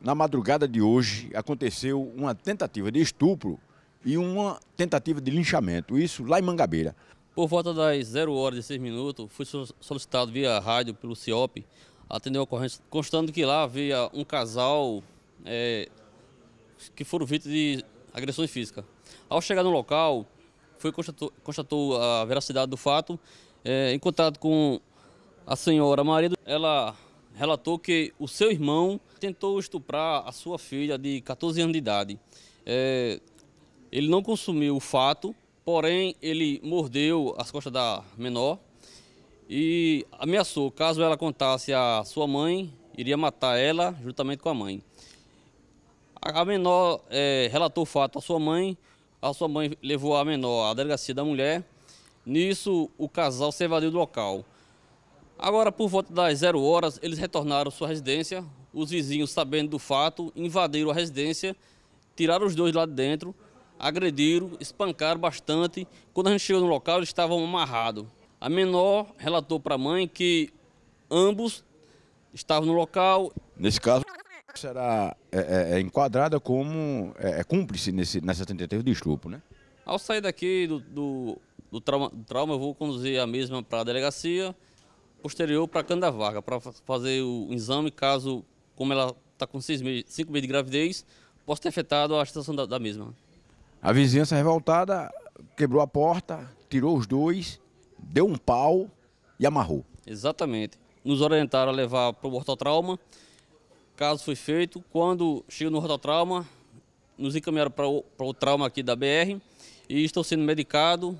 na madrugada de hoje, aconteceu uma tentativa de estupro e uma tentativa de linchamento, isso lá em Mangabeira. Por volta das 0 horas e 6 minutos, fui solicitado via rádio pelo CIOP atender a ocorrência, constando que lá havia um casal é, que foram vítimas de agressões físicas. Ao chegar no local, foi constatou, constatou a veracidade do fato, é, em contato com a senhora marido, ela relatou que o seu irmão tentou estuprar a sua filha de 14 anos de idade. É, ele não consumiu o fato, porém ele mordeu as costas da menor e ameaçou, caso ela contasse à sua mãe, iria matar ela juntamente com a mãe. A menor é, relatou o fato à sua mãe, a sua mãe levou a menor à delegacia da mulher. Nisso, o casal se evadiu do local. Agora, por volta das zero horas, eles retornaram à sua residência. Os vizinhos, sabendo do fato, invadiram a residência, tiraram os dois lá de dentro, agrediram, espancaram bastante. Quando a gente chegou no local, eles estavam amarrados. A menor relatou para a mãe que ambos estavam no local. Nesse caso, será é, é, é, enquadrada como é, é, cúmplice nesse, nessa tentativa de estupro, né? Ao sair daqui do, do, do trauma, do trauma, eu vou conduzir a mesma para a delegacia posterior para cana da para fazer o exame caso, como ela está com seis meses, cinco meses de gravidez, possa ter afetado a gestação da, da mesma. A vizinhança revoltada quebrou a porta, tirou os dois, deu um pau e amarrou. Exatamente. Nos orientaram a levar para o trauma Caso foi feito, quando chegou no trauma nos encaminharam para o, para o trauma aqui da BR e estou sendo medicado